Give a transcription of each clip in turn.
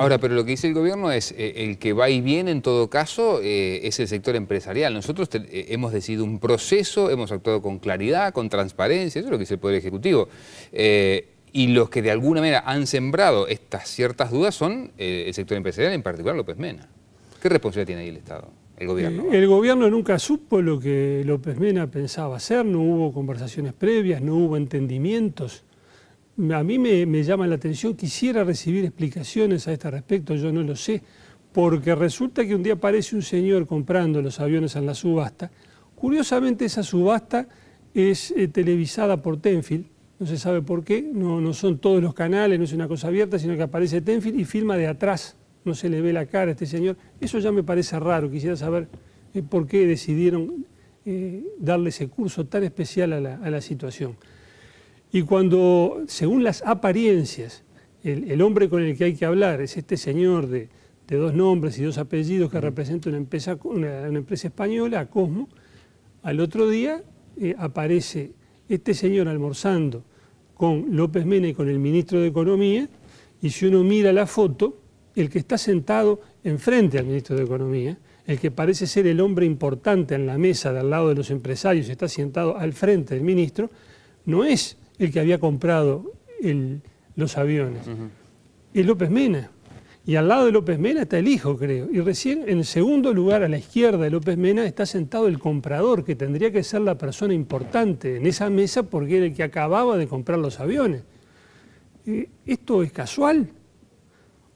Ahora, pero lo que dice el gobierno es, eh, el que va y viene en todo caso eh, es el sector empresarial. Nosotros eh, hemos decidido un proceso, hemos actuado con claridad, con transparencia, eso es lo que dice el Poder Ejecutivo. y los que de alguna manera han sembrado estas ciertas dudas son el sector empresarial, en particular López Mena. ¿Qué responsabilidad tiene ahí el Estado? El gobierno. El gobierno nunca supo lo que López Mena pensaba hacer, no hubo conversaciones previas, no hubo entendimientos a mí me, llama la atención, quisiera recibir explicaciones a este respecto, yo no lo sé, porque resulta que un día aparece un señor comprando los aviones en la subasta. Curiosamente esa subasta es eh, televisada por Tenfield, no se sabe por qué, no, son todos los canales, no es una cosa abierta, sino que aparece Tenfield y filma de atrás, no se le ve la cara a este señor. Eso ya me parece raro, quisiera saber eh, por qué decidieron eh, darle ese curso tan especial a la situación. Y cuando, según las apariencias, el, hombre con el que hay que hablar es este señor de, dos nombres y dos apellidos que representa una empresa, española, Cosmo, al otro día eh, aparece este señor almorzando con López Mena y con el ministro de Economía, y si uno mira la foto, el que está sentado enfrente al ministro de Economía, el que parece ser el hombre importante en la mesa de del lado de los empresarios, está sentado al frente del ministro, no es el que había comprado los aviones. el Es López Mena. Y al lado de López Mena está el hijo, creo. Y recién en el segundo lugar a la izquierda de López Mena está sentado el comprador, que tendría que ser la persona importante en esa mesa porque era el que acababa de comprar los aviones. Eh, ¿Esto es casual?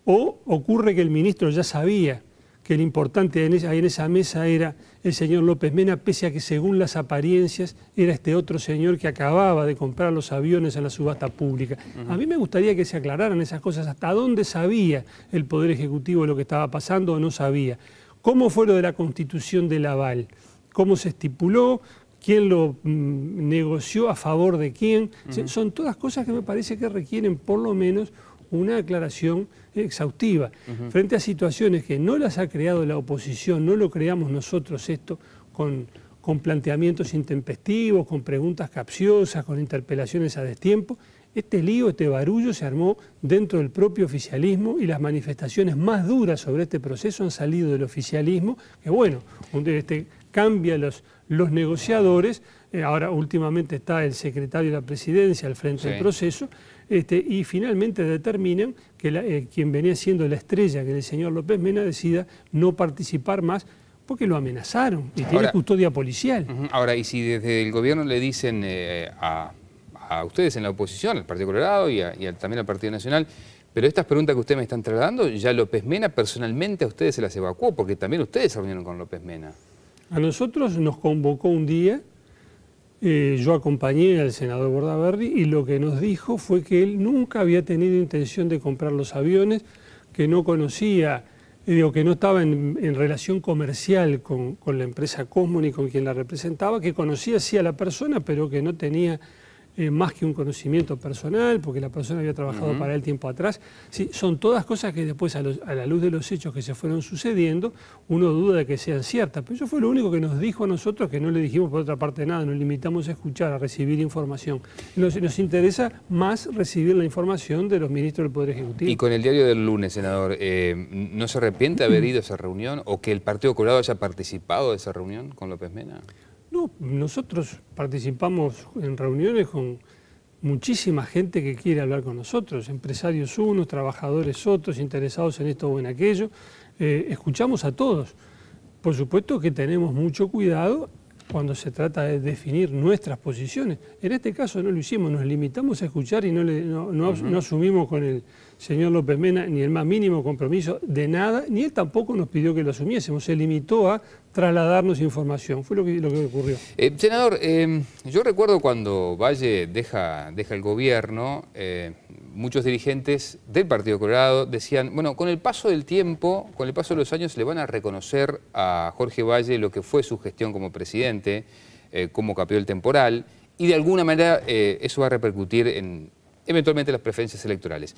¿O ocurre que el ministro ya sabía que el importante en esa, en esa mesa era el señor López Mena, pese a que según las apariencias era este otro señor que acababa de comprar los aviones en la subasta pública. A mí me gustaría que se aclararan esas cosas, hasta dónde sabía el Poder Ejecutivo lo que estaba pasando o no sabía. ¿Cómo fue lo de la constitución del aval? ¿Cómo se estipuló? quién lo mm, negoció, a favor de quién. Son todas cosas que me parece que requieren por lo menos una aclaración exhaustiva. Frente a situaciones que no las ha creado la oposición, no lo creamos nosotros esto con, con planteamientos intempestivos, con preguntas capciosas, con interpelaciones a destiempo, este lío, este barullo se armó dentro del propio oficialismo y las manifestaciones más duras sobre este proceso han salido del oficialismo, que bueno, este cambia los, negociadores, eh, ahora últimamente está el secretario de la presidencia al frente del proceso, este, y finalmente determinan que eh, quien venía siendo la estrella, que el señor López Mena, decida no participar más porque lo amenazaron y tiene custodia policial. Ahora, y si desde el gobierno le dicen eh, a, ustedes en la oposición, al Partido Colorado y, también al Partido Nacional, pero estas preguntas que ustedes me están trasladando, ya López Mena personalmente a ustedes se las evacuó, porque también ustedes se reunieron con López Mena. A nosotros nos convocó un día, eh, yo acompañé al senador Bordaberry y lo que nos dijo fue que él nunca había tenido intención de comprar los aviones, que no conocía, eh, que no estaba en, relación comercial con, con, la empresa Cosmo ni con quien la representaba, que conocía sí a la persona, pero que no tenía eh, más que un conocimiento personal, porque la persona había trabajado para él tiempo atrás. Sí, son todas cosas que después, a, la luz de los hechos que se fueron sucediendo, uno duda de que sean ciertas. Pero eso fue lo único que nos dijo a nosotros, que no le dijimos por otra parte nada, nos limitamos a escuchar, a recibir información. Nos, interesa más recibir la información de los ministros del Poder Ejecutivo. Y con el diario del lunes, senador, eh, ¿no se arrepiente haber mm. ido a esa reunión o que el Partido Colorado haya participado de esa reunión con López Mena? No, nosotros participamos en reuniones con muchísima gente que quiere hablar con nosotros, empresarios unos, trabajadores otros, interesados en esto o en aquello. Eh, escuchamos a todos. Por supuesto que tenemos mucho cuidado cuando se trata de definir nuestras posiciones. En este caso no lo hicimos, nos limitamos a escuchar y no, no asumimos con el señor López Mena ni el más mínimo compromiso de nada, ni él tampoco nos pidió que lo asumiésemos, se limitó a trasladarnos información. Fue lo que, lo que ocurrió. Eh, senador, em, yo recuerdo cuando Valle deja, deja el gobierno, eh, muchos dirigentes del Partido Colorado decían, bueno, con el paso del tiempo, con el paso de los años, le van a reconocer a Jorge Valle lo que fue su gestión como presidente, eh, como el temporal, y de alguna manera eso va a repercutir en eventualmente las preferencias electorales.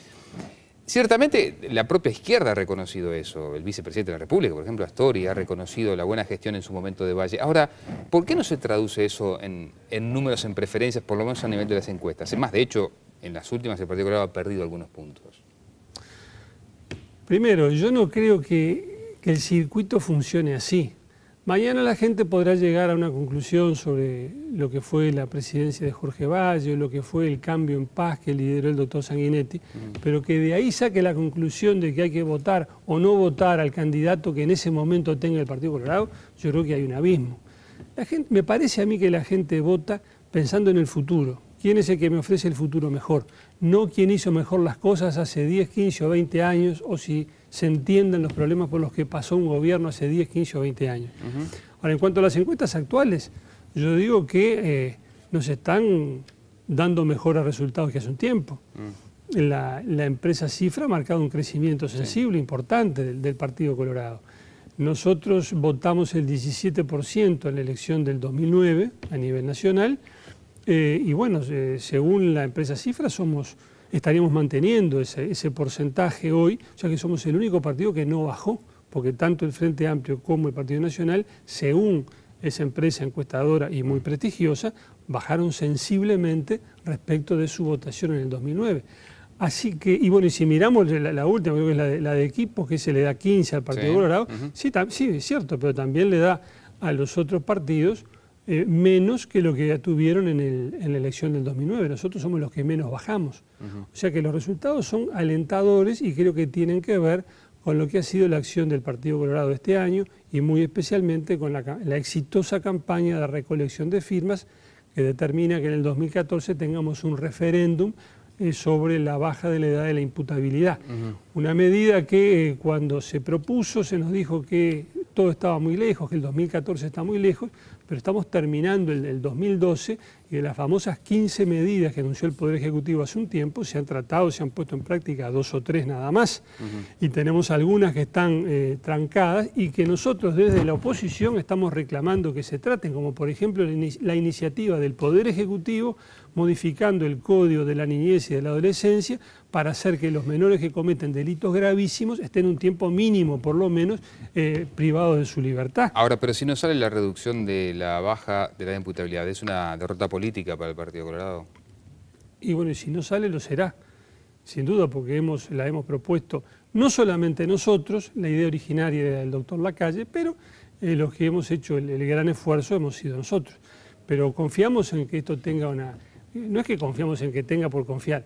Ciertamente, la propia izquierda ha reconocido eso. El vicepresidente de la República, por ejemplo, Astori, ha reconocido la buena gestión en su momento de Valle. Ahora, ¿por qué no se traduce eso en, números, en preferencias, por lo menos a nivel de las encuestas? Es más, de hecho, en las últimas el Partido ha perdido algunos puntos. Primero, yo no creo que el circuito funcione así. Mañana la gente podrá llegar a una conclusión sobre lo que fue la presidencia de Jorge Valle, lo que fue el cambio en paz que lideró el doctor Sanguinetti, mm. pero que de ahí saque la conclusión de que hay que votar o no votar al candidato que en ese momento tenga el Partido Colorado, yo creo que hay un abismo. me parece a mí que la gente vota pensando en el futuro. ¿Quién es el que me ofrece el futuro mejor? No quién hizo mejor las cosas hace 10, 15 o 20 años o si se entiendan los problemas por los que pasó un gobierno hace 10, 15 o 20 años. Ahora, en cuanto a las encuestas actuales, yo digo que eh, nos están dando mejores resultados que hace un tiempo. Mm. la, empresa Cifra ha marcado un crecimiento sensible, importante del, Partido Colorado. Nosotros votamos el 17% en la elección del 2009 a nivel nacional eh, y bueno, eh, según la empresa Cifra somos estaríamos manteniendo ese, porcentaje hoy, ya que somos el único partido que no bajó, porque tanto el Frente Amplio como el Partido Nacional, según esa empresa encuestadora y muy prestigiosa, bajaron sensiblemente respecto de su votación en el 2009. Así que, y bueno, y si miramos la, última, creo que es la de, equipos, que se le da 15 al Partido Colorado, sí, sí, es cierto, pero también le da a los otros partidos eh, menos que lo que ya tuvieron en, la elección del 2009. Nosotros somos los que menos bajamos. O sea que los resultados son alentadores y creo que tienen que ver con lo que ha sido la acción del Partido Colorado este año y muy especialmente con la, exitosa campaña de recolección de firmas que determina que en el 2014 tengamos un referéndum eh, sobre la baja de la edad de la imputabilidad. Una medida que eh, cuando se propuso se nos dijo que todo estaba muy lejos, que el 2014 está muy lejos, pero estamos terminando el, 2012 y de las famosas 15 medidas que anunció el Poder Ejecutivo hace un tiempo, se han tratado, se han puesto en práctica dos o tres nada más, y tenemos algunas que están eh, trancadas y que nosotros desde la oposición estamos reclamando que se traten, como por ejemplo la, iniciativa del Poder Ejecutivo modificando el Código de la Niñez y de la Adolescencia para hacer que los menores que cometen delitos gravísimos estén un tiempo mínimo, por lo menos, eh, privados de su libertad. Ahora, pero si no sale la reducción de la baja de la imputabilidad? ¿Es una derrota política para el Partido Colorado? Y bueno, y si no sale lo será, sin duda, porque hemos, la hemos propuesto no solamente nosotros, la idea originaria del doctor Lacalle, pero eh, los que hemos hecho el, gran esfuerzo hemos sido nosotros. Pero confiamos en que esto tenga una... No es que confiamos en que tenga por confiar,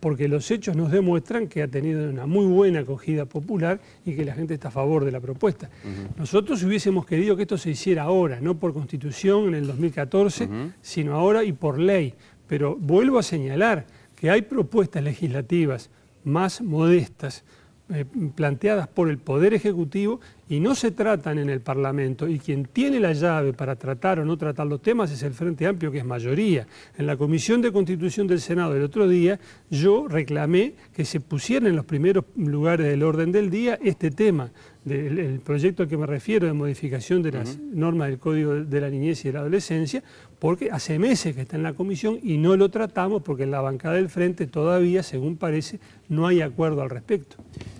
porque los hechos nos demuestran que ha tenido una muy buena acogida popular y que la gente está a favor de la propuesta. Nosotros hubiésemos querido que esto se hiciera ahora, no por constitución en el 2014, sino ahora y por ley. Pero vuelvo a señalar que hay propuestas legislativas más modestas, eh, planteadas por el Poder Ejecutivo y no se tratan en el Parlamento. Y quien tiene la llave para tratar o no tratar los temas es el Frente Amplio, que es mayoría. En la Comisión de Constitución del Senado el otro día, yo reclamé que se pusiera en los primeros lugares del orden del día este tema del proyecto al que me refiero de modificación de las normas del Código de la Niñez y de la Adolescencia, porque hace meses que está en la comisión y no lo tratamos porque en la bancada del frente todavía, según parece, no hay acuerdo al respecto.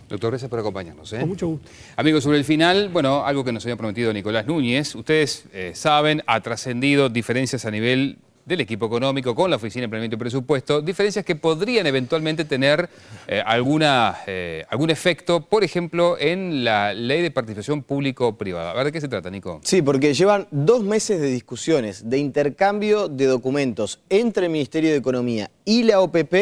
Doctor, gracias por acompañarnos. ¿eh? Con mucho gusto. Amigos, sobre el final, bueno, algo que nos había prometido Nicolás Núñez. Ustedes eh, saben, ha trascendido diferencias a nivel del equipo económico con la Oficina de Planeamiento y Presupuesto, diferencias que podrían eventualmente tener eh, alguna, eh, algún efecto, por ejemplo, en la ley de participación público-privada. A ver, ¿de qué se trata, Nico? Sí, porque llevan dos meses de discusiones, de intercambio de documentos entre el Ministerio de Economía y la OPP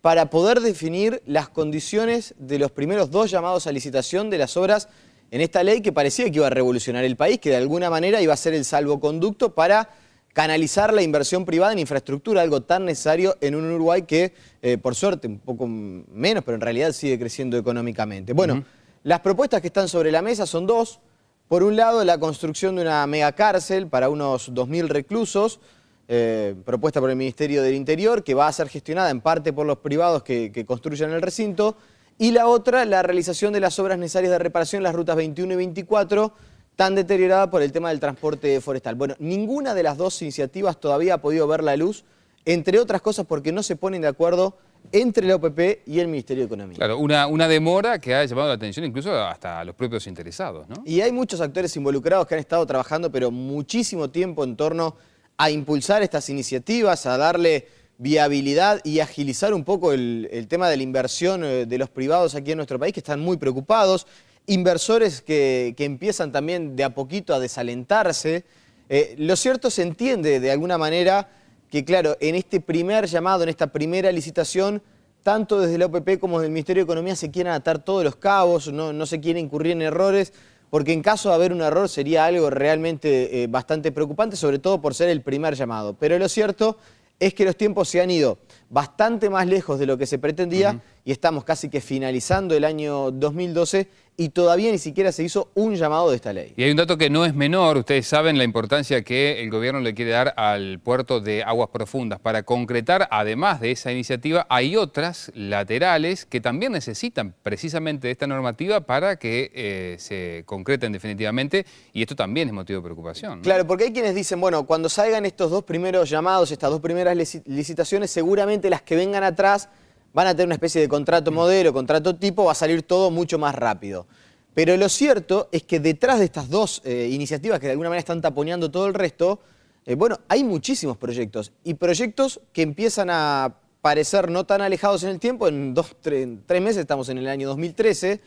para poder definir las condiciones de los primeros dos llamados a licitación de las obras en esta ley que parecía que iba a revolucionar el país, que de alguna manera iba a ser el salvoconducto para canalizar la inversión privada en infraestructura, algo tan necesario en un Uruguay que, eh, por suerte, un poco menos, pero en realidad sigue creciendo económicamente. Bueno, las propuestas que están sobre la mesa son dos. Por un lado, la construcción de una megacárcel para unos 2.000 reclusos, eh, propuesta por el Ministerio del Interior, que va a ser gestionada en parte por los privados que construyan el recinto. Y la otra, la realización de las obras necesarias de reparación en las rutas 21 y 24, tan deteriorada por el tema del transporte forestal. Bueno, ninguna de las dos iniciativas todavía ha podido ver la luz, entre otras cosas porque no se ponen de acuerdo entre la OPP y el Ministerio de Economía. Claro, una, una demora que ha llamado la atención incluso hasta a los propios interesados, Y hay muchos actores involucrados que han estado trabajando, pero muchísimo tiempo en torno a impulsar estas iniciativas, a darle viabilidad y agilizar un poco el tema de la inversión eh, de los privados aquí en nuestro país, que están muy preocupados inversores que, empiezan también de a poquito a desalentarse. Eh, lo cierto se entiende de alguna manera que, claro, en este primer llamado, en esta primera licitación, tanto desde la OPP como desde el Ministerio de Economía se quieren atar todos los cabos, no, se quieren incurrir en errores, porque en caso de haber un error sería algo realmente eh, bastante preocupante, sobre todo por ser el primer llamado. Pero lo cierto es que los tiempos se han ido bastante más lejos de lo que se pretendía y estamos casi que finalizando el año 2012 y todavía ni siquiera se hizo un llamado de esta ley. Y hay un dato que no es menor, ustedes saben la importancia que el gobierno le quiere dar al puerto de aguas profundas. Para concretar, además de esa iniciativa, hay otras laterales que también necesitan precisamente esta normativa para que eh, se concreten definitivamente y esto también es motivo de preocupación. Claro, porque hay quienes dicen, bueno, cuando salgan estos dos primeros llamados, estas dos primeras licitaciones, seguramente las que vengan atrás van a tener una especie de contrato mm. modelo, contrato tipo, va a salir todo mucho más rápido. Pero lo cierto es que detrás de estas dos eh, iniciativas que de alguna manera están taponeando todo el resto, eh, bueno, hay muchísimos proyectos y proyectos que empiezan a parecer no tan alejados en el tiempo, en tres meses estamos en el año 2013,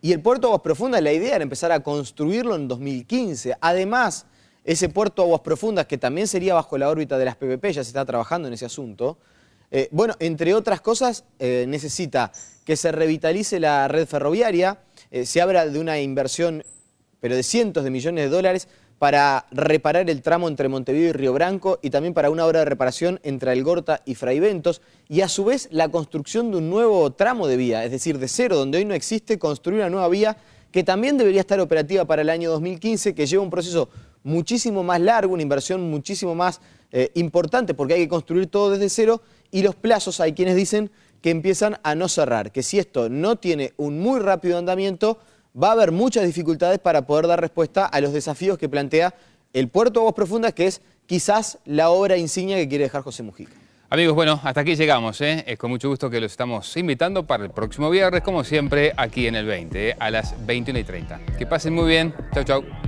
y el puerto Aguas Profundas, la idea era empezar a construirlo en 2015. Además, ese puerto Aguas Profundas, que también sería bajo la órbita de las PPP, ya se está trabajando en ese asunto, eh, bueno, entre otras cosas, eh, necesita que se revitalice la red ferroviaria, eh, se habla de una inversión, pero de cientos de millones de dólares, para reparar el tramo entre Montevideo y Río Branco y también para una obra de reparación entre Algorta y Fraiventos y a su vez la construcción de un nuevo tramo de vía, es decir, de cero, donde hoy no existe, construir una nueva vía que también debería estar operativa para el año 2015, que lleva un proceso muchísimo más largo, una inversión muchísimo más importante, porque hay que construir todo desde cero y los plazos hay quienes dicen que empiezan a no cerrar, que si esto no tiene un muy rápido andamiento, va a haber muchas dificultades para poder dar respuesta a los desafíos que plantea el puerto Aguas Profundas, que es quizás la obra insignia que quiere dejar José Mujica. Amigos, bueno, hasta aquí llegamos. ¿eh? Es con mucho gusto que los estamos invitando para el próximo viernes, como siempre, aquí en el 20, ¿eh? a las 21 y 30. Que pasen muy bien. Chau, chau.